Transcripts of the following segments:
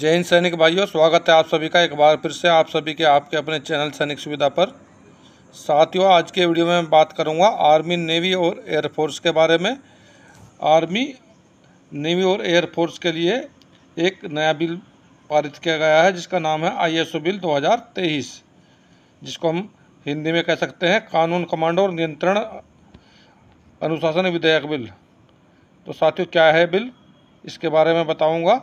जय हिंद सैनिक भाइयों स्वागत है आप सभी का एक बार फिर से आप सभी के आपके अपने चैनल सैनिक सुविधा पर साथियों आज के वीडियो में मैं बात करूंगा आर्मी नेवी और एयरफोर्स के बारे में आर्मी नेवी और एयरफोर्स के लिए एक नया बिल पारित किया गया है जिसका नाम है आईएसओ बिल 2023 जिसको हम हिंदी में कह सकते हैं कानून कमांडो और नियंत्रण अनुशासन विधेयक बिल तो साथियों क्या है बिल इसके बारे में बताऊँगा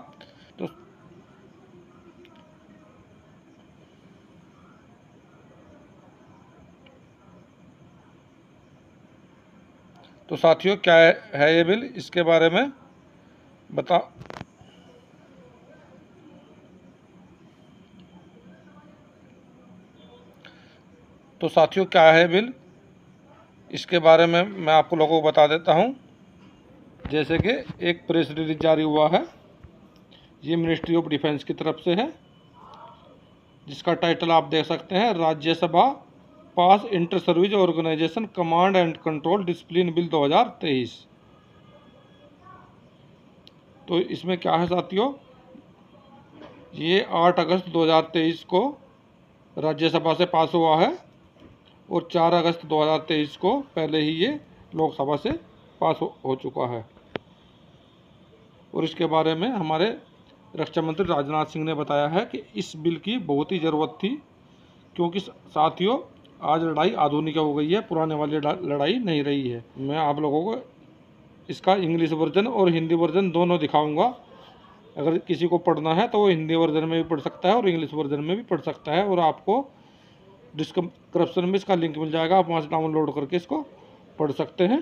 तो साथियों क्या है ये बिल इसके बारे में बता तो साथियों क्या है बिल इसके बारे में मैं आपको लोगों को बता देता हूँ जैसे कि एक प्रेस रिलीज जारी हुआ है ये मिनिस्ट्री ऑफ डिफेंस की तरफ से है जिसका टाइटल आप देख सकते हैं Rajya Sabha pass inter service organisation command and control discipline bill 2023 तो इसमें क्या है साथियों ये 8 अगस्त 2023 को राज्यसभा से पास हुआ है और 4 अगस्त 2023 को पहले ही ये लोकसभा से पास हो, हो चुका है और इसके बारे में हमारे रक्षा मंत्री राजनाथ सिंह ने बताया है कि इस बिल की बहुत ही ज़रूरत थी क्योंकि साथियों आज लड़ाई आधुनिक हो गई है पुराने वाली लड़ाई नहीं रही है मैं आप लोगों को इसका इंग्लिश वर्जन और हिंदी वर्जन दोनों दिखाऊंगा अगर किसी को पढ़ना है तो वो हिंदी वर्जन में भी पढ़ सकता है और इंग्लिश वर्जन में भी पढ़ सकता है और आपको डिस्क्रिप्शन में इसका लिंक मिल जाएगा आप वहाँ से डाउनलोड करके इसको पढ़ सकते हैं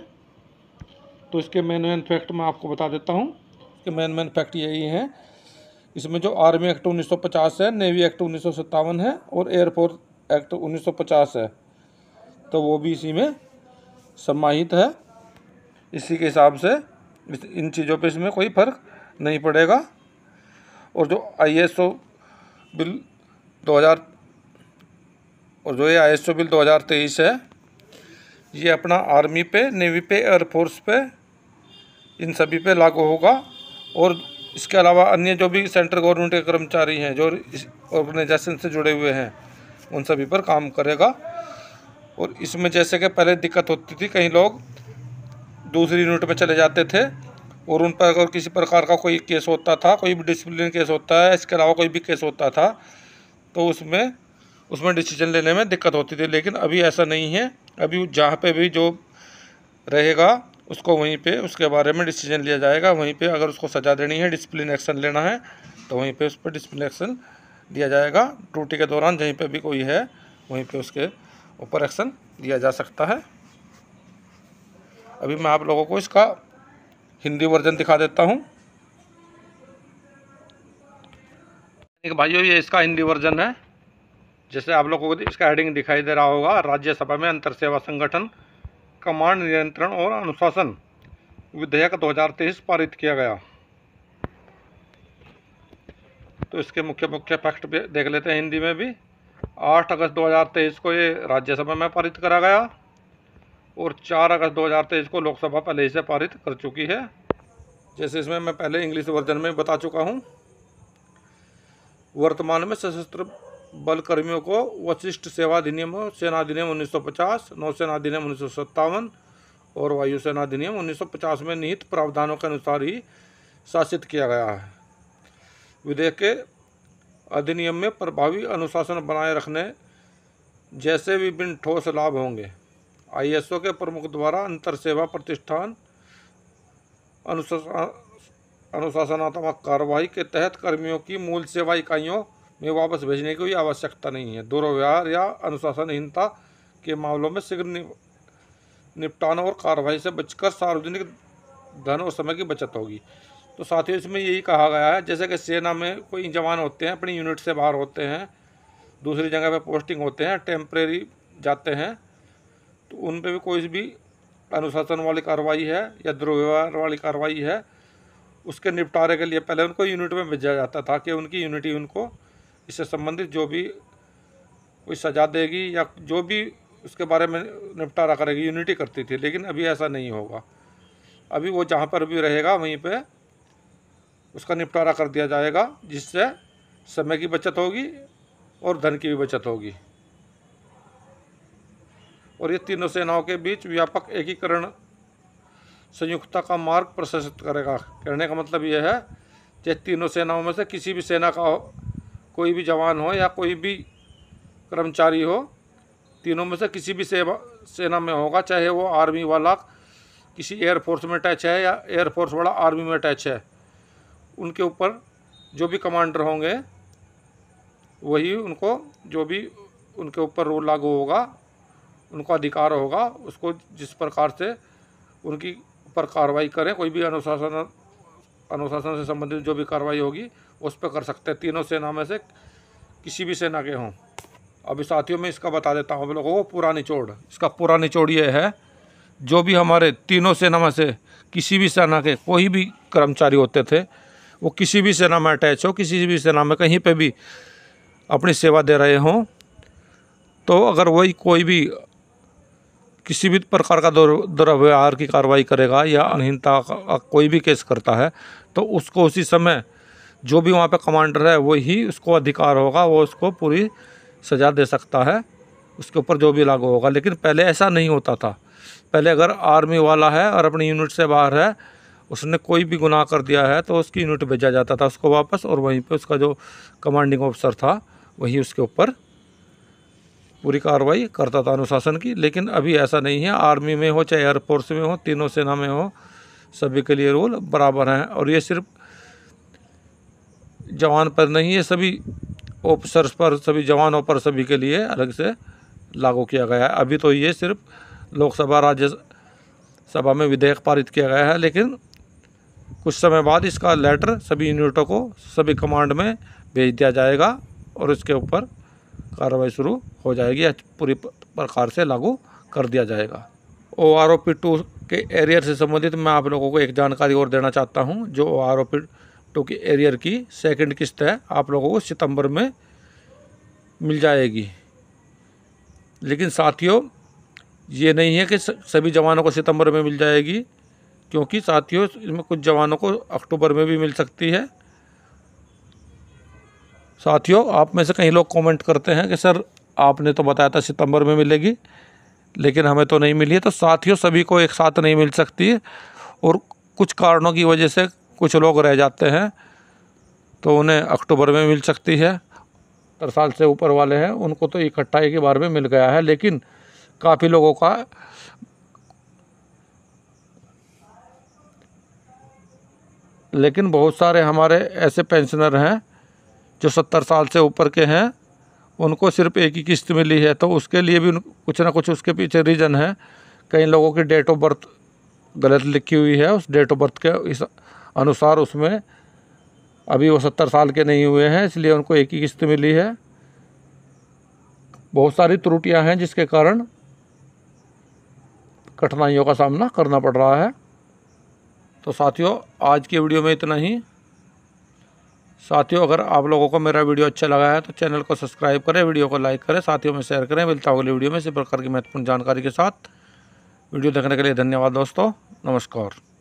तो इसके मेन मेन फैक्ट मैं आपको बता देता हूँ इसके मेन मेन फैक्ट यही हैं इसमें जो आर्मी एक्ट 1950 है नेवी एक्ट उन्नीस है और एयरफोर्स एक्ट 1950 है तो वो भी इसी में समाहित है इसी के हिसाब से इन चीज़ों पे इसमें कोई फ़र्क नहीं पड़ेगा और जो आई एस ओ बिल 2000 और जो ये आई एस ओ बिल 2023 है ये अपना आर्मी पे नेवी पे एयरफोर्स पे इन सभी पे लागू होगा और इसके अलावा अन्य जो भी सेंट्रल गवर्नमेंट के कर्मचारी हैं जो इस ऑर्गेनाइजेशन से जुड़े हुए हैं उन सभी पर काम करेगा और इसमें जैसे कि पहले दिक्कत होती थी कहीं लोग दूसरी यूनिट में चले जाते थे और उन पर अगर किसी प्रकार का कोई केस होता था कोई भी डिसिप्लिन केस होता है इसके अलावा कोई भी केस होता था तो उसमें उसमें डिसीजन लेने में दिक्कत होती थी लेकिन अभी ऐसा नहीं है अभी जहाँ पे भी जो रहेगा उसको वहीं पे उसके बारे में डिसीजन लिया जाएगा वहीं पे अगर उसको सजा देनी है डिसिप्लिन एक्शन लेना है तो वहीं पे उस पर डिसिप्लिन एक्शन दिया जाएगा ड्यूटी के दौरान जहीं पे भी कोई है वहीं पे उसके ऊपर एक्शन दिया जा सकता है अभी मैं आप लोगों को इसका हिंदी वर्जन दिखा देता हूँ भाइयों ये इसका हिंदी वर्जन है जैसे आप लोगों को इसका हेडिंग दिखाई दे रहा होगा राज्यसभा में अंतर सेवा संगठन कमांड नियंत्रण और अनुशासन विधेयक 2023 पारित किया गया तो इसके मुख्य मुख्य फैक्ट देख लेते हैं हिंदी में भी आठ अगस्त 2023 को ये राज्यसभा में पारित करा गया और चार अगस्त 2023 को लोकसभा पहले ही से पारित कर चुकी है जैसे इसमें मैं पहले इंग्लिश वर्जन में बता चुका हूँ वर्तमान में सशस्त्र बल कर्मियों को वशिष्ठ सेवा अधिनियम सेना अधिनियम 1950 नौसेना अधिनियम उन्नीस और वायुसेना अधिनियम 1950 में निहित प्रावधानों के अनुसार ही शासित किया गया है विधेयक के अधिनियम में प्रभावी अनुशासन बनाए रखने जैसे विभिन्न ठोस लाभ होंगे आईएसओ के प्रमुख द्वारा अंतर सेवा प्रतिष्ठान अनुशासनात्मक कार्रवाई के तहत कर्मियों की मूल सेवा इकाइयों में वापस भेजने की आवश्यकता नहीं है दुर्व्यवहार या अनुशासनहीनता के मामलों में शीघ्र निपटान और कार्रवाई से बचकर सार्वजनिक धन और समय की बचत होगी तो साथियों इसमें यही कहा गया है जैसे कि सेना में कोई जवान होते हैं अपनी यूनिट से बाहर होते हैं दूसरी जगह पर पोस्टिंग होते हैं टेम्प्रेरी जाते हैं तो उन पर भी कोई भी अनुशासन वाली कार्रवाई है या दुर्व्यवहार वाली कार्रवाई है उसके निपटारे के लिए पहले उनको यूनिट में भेजा जाता था कि उनकी यूनिटी उनको इससे संबंधित जो भी कोई सजा देगी या जो भी उसके बारे में निपटारा करेगी यूनिटी करती थी लेकिन अभी ऐसा नहीं होगा अभी वो जहाँ पर भी रहेगा वहीं पर उसका निपटारा कर दिया जाएगा जिससे समय की बचत होगी और धन की भी बचत होगी और ये तीनों सेनाओं के बीच व्यापक एकीकरण संयुक्तता का मार्ग प्रशस्त करेगा कहने का मतलब यह है कि तीनों सेनाओं में से किसी भी सेना का कोई भी जवान हो या कोई भी कर्मचारी हो तीनों में से किसी भी सेवा सेना में होगा चाहे वो आर्मी वाला किसी एयरफोर्स में अटैच है या एयरफोर्स वाला आर्मी में अटैच है उनके ऊपर जो भी कमांडर होंगे वही उनको जो भी उनके ऊपर रोल लागू होगा उनको अधिकार होगा उसको जिस प्रकार से उनकी पर कार्रवाई करें कोई भी अनुशासन अनुशासन से संबंधित जो भी कार्रवाई होगी उस पर कर सकते हैं तीनों सेना में से किसी भी सेना के हों अभी साथियों में इसका बता देता हूँ हम लोगों को पूरा निचोड़ इसका पूरा निचोड़ ये है जो भी हमारे तीनों सेना में से किसी भी सेना के कोई भी कर्मचारी होते थे वो किसी भी सेना में अटैच हो किसी भी सेना में कहीं पे भी अपनी सेवा दे रहे हों तो अगर वही कोई भी किसी भी प्रकार का दुर्व्यवहार की कार्रवाई करेगा या अनहीनता का कोई भी केस करता है तो उसको उसी समय जो भी वहाँ पे कमांडर है वही उसको अधिकार होगा वो उसको पूरी सज़ा दे सकता है उसके ऊपर जो भी लागू होगा लेकिन पहले ऐसा नहीं होता था पहले अगर आर्मी वाला है और अपनी यूनिट से बाहर है उसने कोई भी गुनाह कर दिया है तो उसकी यूनिट भेजा जाता था उसको वापस और वहीं पे उसका जो कमांडिंग ऑफिसर था वहीं उसके ऊपर पूरी कार्रवाई करता था अनुशासन की लेकिन अभी ऐसा नहीं है आर्मी में हो चाहे एयरफोर्स में हो तीनों सेना में हो सभी के लिए रूल बराबर हैं और ये सिर्फ जवान पर नहीं है सभी ऑफिसर्स पर सभी जवानों पर सभी के लिए अलग से लागू किया गया है अभी तो ये सिर्फ लोकसभा राज्य सभा में विधेयक पारित किया गया है लेकिन कुछ समय बाद इसका लेटर सभी यूनिटों को सभी कमांड में भेज दिया जाएगा और इसके ऊपर कार्रवाई शुरू हो जाएगी पूरी प्रकार से लागू कर दिया जाएगा O R O P two के एरियर से संबंधित मैं आप लोगों को एक जानकारी और देना चाहता हूं जो O R O P two के एरियर की सेकंड किस्त है आप लोगों को सितंबर में मिल जाएगी लेकिन साथियों ये नहीं है कि सभी जवानों को सितंबर में मिल जाएगी क्योंकि साथियों इसमें कुछ जवानों को अक्टूबर में भी मिल सकती है साथियों आप में से कई लोग कमेंट करते हैं कि सर आपने तो बताया था सितंबर में मिलेगी लेकिन हमें तो नहीं मिली है तो साथियों सभी को एक साथ नहीं मिल सकती और कुछ कारणों की वजह से कुछ लोग रह जाते हैं तो उन्हें अक्टूबर में मिल सकती है साल से ऊपर वाले हैं उनको तो इकट्ठा एक बारे बार में मिल गया है लेकिन काफ़ी लोगों का लेकिन बहुत सारे हमारे ऐसे पेंशनर हैं जो सत्तर साल से ऊपर के हैं उनको सिर्फ एक ही किस्त मिली है तो उसके लिए भी कुछ ना कुछ उसके पीछे रीज़न है कई लोगों की डेट ऑफ बर्थ गलत लिखी हुई है उस डेट ऑफ बर्थ के इस अनुसार उसमें अभी वो सत्तर साल के नहीं हुए हैं इसलिए उनको एक ही किस्त मिली है बहुत सारी त्रुटियां हैं जिसके कारण कठिनाइयों का सामना करना पड़ रहा है तो साथियों आज की वीडियो में इतना ही साथियों अगर आप लोगों को मेरा वीडियो अच्छा लगा है तो चैनल को सब्सक्राइब करें वीडियो को लाइक करें साथियों में शेयर करें मिलता अगली वीडियो में इसी प्रकार की महत्वपूर्ण जानकारी के साथ वीडियो देखने के लिए धन्यवाद दोस्तों नमस्कार